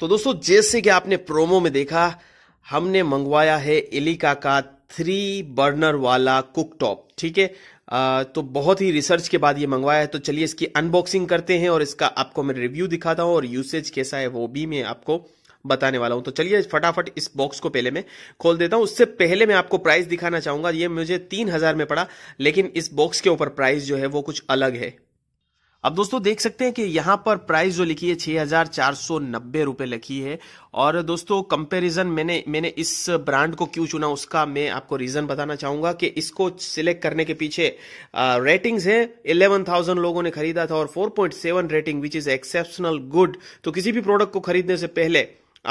तो दोस्तों जैसे कि आपने प्रोमो में देखा हमने मंगवाया है एलिका का थ्री बर्नर वाला कुकटॉप ठीक है तो बहुत ही रिसर्च के बाद ये मंगवाया है तो चलिए इसकी अनबॉक्सिंग करते हैं और इसका आपको मैं रिव्यू दिखाता हूँ और यूसेज कैसा है वो भी मैं आपको बताने वाला हूं तो चलिए फटाफट इस बॉक्स को पहले मैं खोल देता हूं उससे पहले मैं आपको प्राइस दिखाना चाहूंगा ये मुझे तीन हजार में पड़ा लेकिन इस बॉक्स के ऊपर प्राइस जो है वो कुछ अलग है अब दोस्तों देख सकते हैं कि यहाँ पर प्राइस जो लिखी है छः हजार चार सौ नब्बे रुपये लिखी है और दोस्तों कंपैरिजन मैंने मैंने इस ब्रांड को क्यों चुना उसका मैं आपको रीज़न बताना चाहूँगा कि इसको सिलेक्ट करने के पीछे आ, रेटिंग्स है इलेवन थाउजेंड लोगों ने खरीदा था और four point seven rating which is exceptional good तो किसी भी प्रोडक्ट को खरीदने से पहले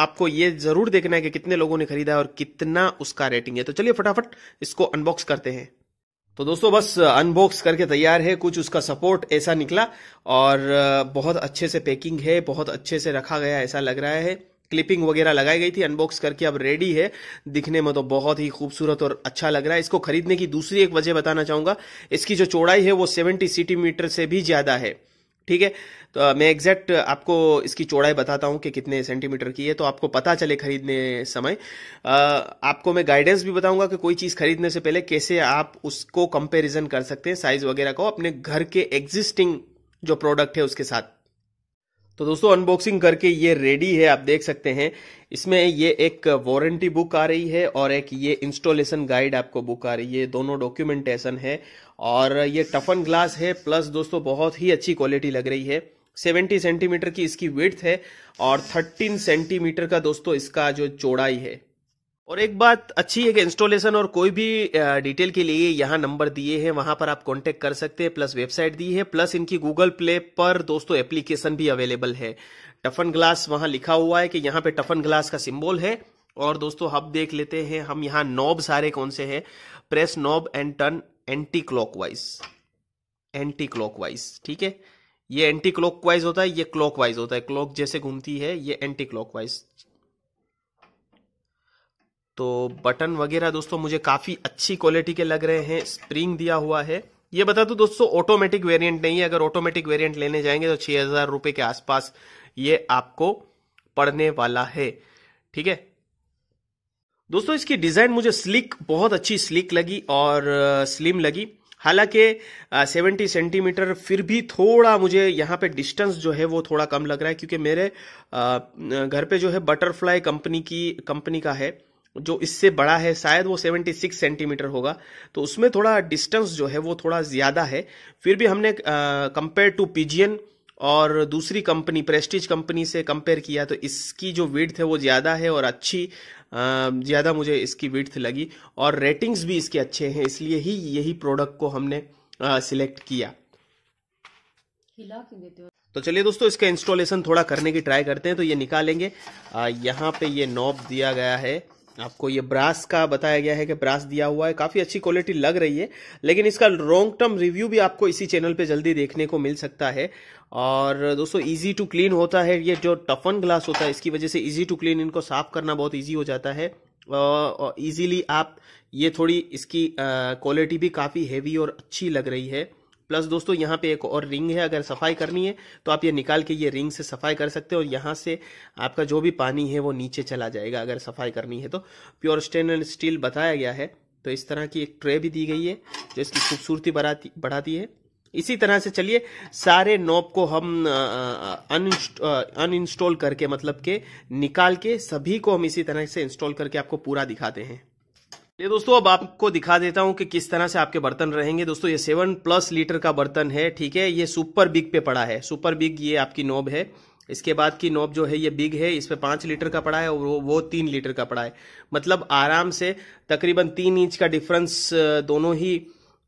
आपको ये जरूर देखना है कि कितने लोगों ने खरीदा है और कितना उसका रेटिंग है तो चलिए फटाफट इसको अनबॉक्स करते हैं तो दोस्तों बस अनबॉक्स uh, करके तैयार है कुछ उसका सपोर्ट ऐसा निकला और uh, बहुत अच्छे से पैकिंग है बहुत अच्छे से रखा गया ऐसा लग रहा है क्लिपिंग वगैरह लगाई गई थी अनबॉक्स करके अब रेडी है दिखने में तो बहुत ही खूबसूरत और अच्छा लग रहा है इसको खरीदने की दूसरी एक वजह बताना चाहूंगा इसकी जो चौड़ाई है वो 70 सेंटीमीटर से भी ज्यादा है ठीक है तो मैं एग्जैक्ट आपको इसकी चौड़ाई बताता हूँ कि कितने सेंटीमीटर की है तो आपको पता चले खरीदने समय आपको मैं गाइडेंस भी बताऊंगा कि कोई चीज़ खरीदने से पहले कैसे आप उसको कंपेरिजन कर सकते हैं साइज वगैरह को अपने घर के एग्जिस्टिंग जो प्रोडक्ट है उसके साथ तो दोस्तों अनबॉक्सिंग करके ये रेडी है आप देख सकते हैं इसमें ये एक वारंटी बुक आ रही है और एक ये इंस्टॉलेशन गाइड आपको बुक आ रही है दोनों डॉक्यूमेंटेशन है और ये टफन ग्लास है प्लस दोस्तों बहुत ही अच्छी क्वालिटी लग रही है 70 सेंटीमीटर की इसकी वेथ है और 13 सेंटीमीटर का दोस्तों इसका जो चौड़ाई है और एक बात अच्छी है कि इंस्टॉलेशन और कोई भी डिटेल के लिए यहाँ नंबर दिए हैं वहां पर आप कांटेक्ट कर सकते हैं प्लस वेबसाइट दी है प्लस इनकी गूगल प्ले पर दोस्तों एप्लीकेशन भी अवेलेबल है टफन ग्लास वहां लिखा हुआ है कि यहाँ पे टफन ग्लास का सिंबल है और दोस्तों हम देख लेते हैं हम यहाँ नॉब सारे कौन से है press knob and turn anti clock anti clock ठीक है ये एंटी क्लॉक होता है ये क्लॉक होता है क्लॉक जैसे घूमती है ये एंटी क्लॉक तो बटन वगैरह दोस्तों मुझे काफ़ी अच्छी क्वालिटी के लग रहे हैं स्प्रिंग दिया हुआ है ये बता दो दोस्तों ऑटोमेटिक वेरिएंट नहीं है अगर ऑटोमेटिक वेरिएंट लेने जाएंगे तो छह हज़ार रुपए के आसपास ये आपको पड़ने वाला है ठीक है दोस्तों इसकी डिज़ाइन मुझे स्लिक बहुत अच्छी स्लिक लगी और स्लिम लगी हालांकि 70 सेंटीमीटर फिर भी थोड़ा मुझे यहाँ पे डिस्टेंस जो है वो थोड़ा कम लग रहा है क्योंकि मेरे घर पे जो है बटरफ्लाई कंपनी की कंपनी का है जो इससे बड़ा है शायद वो 76 सेंटीमीटर होगा तो उसमें थोड़ा डिस्टेंस जो है वो थोड़ा ज़्यादा है फिर भी हमने कंपेयर टू पीजियन और दूसरी कंपनी प्रेस्टीज कंपनी से कंपेयर किया तो इसकी जो विड्थ है वो ज़्यादा है और अच्छी ज़्यादा मुझे इसकी विड्थ लगी और रेटिंग्स भी इसके अच्छे हैं इसलिए ही यही प्रोडक्ट को हमने सिलेक्ट किया तो चलिए दोस्तों इसका इंस्टॉलेशन थोड़ा करने की ट्राई करते हैं तो ये निकालेंगे यहाँ पे ये नॉब दिया गया है आपको ये ब्रास का बताया गया है कि ब्रास दिया हुआ है काफ़ी अच्छी क्वालिटी लग रही है लेकिन इसका लॉन्ग टर्म रिव्यू भी आपको इसी चैनल पे जल्दी देखने को मिल सकता है और दोस्तों इजी टू क्लीन होता है ये जो टफन ग्लास होता है इसकी वजह से इजी टू क्लीन इनको साफ करना बहुत ईजी हो जाता है और ईजीली आप ये थोड़ी इसकी क्वालिटी भी काफ़ी हैवी और अच्छी लग रही है प्लस दोस्तों यहाँ पे एक और रिंग है अगर सफाई करनी है तो आप ये निकाल के ये रिंग से सफाई कर सकते हो और यहाँ से आपका जो भी पानी है वो नीचे चला जाएगा अगर सफाई करनी है तो प्योर स्टेनलेस स्टील बताया गया है तो इस तरह की एक ट्रे भी दी गई है जो इसकी खूबसूरती बढ़ाती बढ़ाती है इसी तरह से चलिए सारे नॉब को हम अनइंस्टॉल करके मतलब के निकाल के सभी को हम इसी तरह से इंस्टॉल करके आपको पूरा दिखाते हैं ये दोस्तों अब आपको दिखा देता हूं कि किस तरह से आपके बर्तन रहेंगे दोस्तों ये सेवन प्लस लीटर का बर्तन है ठीक है ये सुपर बिग पे पड़ा है सुपर बिग ये आपकी नोब है इसके बाद की नोब जो है ये बिग है इस पर पाँच लीटर का पड़ा है और वो वो तीन लीटर का पड़ा है मतलब आराम से तकरीबन तीन इंच का डिफरेंस दोनों ही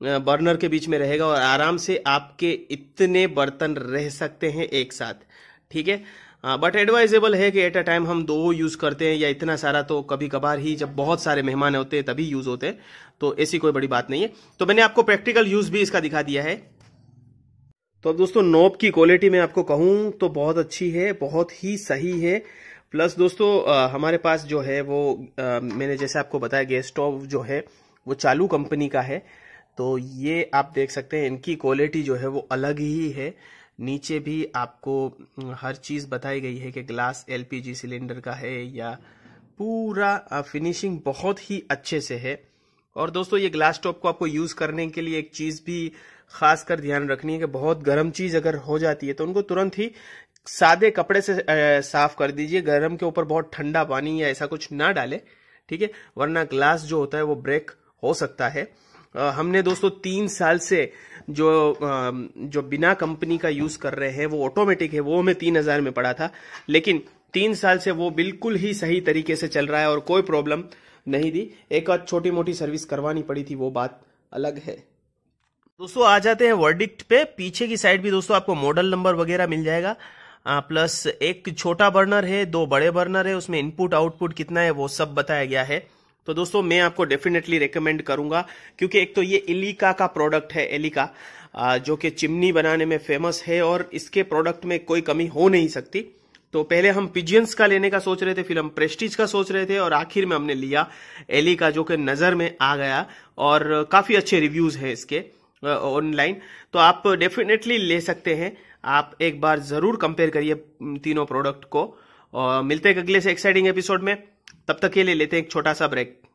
बर्नर के बीच में रहेगा और आराम से आपके इतने बर्तन रह सकते हैं एक साथ ठीक है बट हाँ, एडवाइजेबल है कि एट अ टाइम हम दो यूज़ करते हैं या इतना सारा तो कभी कभार ही जब बहुत सारे मेहमान होते हैं तभी यूज़ होते हैं तो ऐसी कोई बड़ी बात नहीं है तो मैंने आपको प्रैक्टिकल यूज़ भी इसका दिखा दिया है तो अब दोस्तों नोब की क्वालिटी मैं आपको कहूँ तो बहुत अच्छी है बहुत ही सही है प्लस दोस्तों हमारे पास जो है वो मैंने जैसे आपको बताया गैस स्टोव जो है वो चालू कंपनी का है तो ये आप देख सकते हैं इनकी क्वालिटी जो है वो अलग ही है नीचे भी आपको हम्म, हर चीज़ बताई गई है कि ग्लास एलपीजी सिलेंडर का है या पूरा फिनिशिंग बहुत ही अच्छे से है और दोस्तों ये ग्लास टॉप को आपको यूज़ करने के लिए एक चीज़ भी खास कर ध्यान रखनी है कि बहुत गर्म चीज़ अगर हो जाती है तो उनको तुरंत ही सादे कपड़े से साफ कर दीजिए गर्म के ऊपर बहुत ठंडा पानी या ऐसा कुछ ना डालें ठीक है वरना ग्लास जो होता है वो ब्रेक हो सकता है हमने दोस्तों तीन साल से जो जो बिना कंपनी का यूज कर रहे हैं वो ऑटोमेटिक है वो हमें तीन हजार में पड़ा था लेकिन तीन साल से वो बिल्कुल ही सही तरीके से चल रहा है और कोई प्रॉब्लम नहीं दी एक आध छोटी मोटी सर्विस करवानी पड़ी थी वो बात अलग है दोस्तों आ जाते हैं वर्डिक्ट पे पीछे की साइड भी दोस्तों आपको मॉडल नंबर वगैरह मिल जाएगा आ, प्लस एक छोटा बर्नर है दो बड़े बर्नर है उसमें इनपुट आउटपुट कितना है वो सब बताया गया है तो दोस्तों मैं आपको डेफिनेटली रेकमेंड करूंगा क्योंकि एक तो ये एलिका का प्रोडक्ट है एलिका जो कि चिमनी बनाने में फेमस है और इसके प्रोडक्ट में कोई कमी हो नहीं सकती तो पहले हम पिजियंस का लेने का सोच रहे थे फिर हम प्रेस्टीज का सोच रहे थे और आखिर में हमने लिया एली का जो कि नज़र में आ गया और काफ़ी अच्छे रिव्यूज़ हैं इसके ऑनलाइन तो आप डेफिनेटली ले सकते हैं आप एक बार ज़रूर कंपेयर करिए तीनों प्रोडक्ट को और मिलते हैं अगले से एक्साइटिंग एपिसोड में तब तक के लिए लेते हैं एक छोटा सा ब्रेक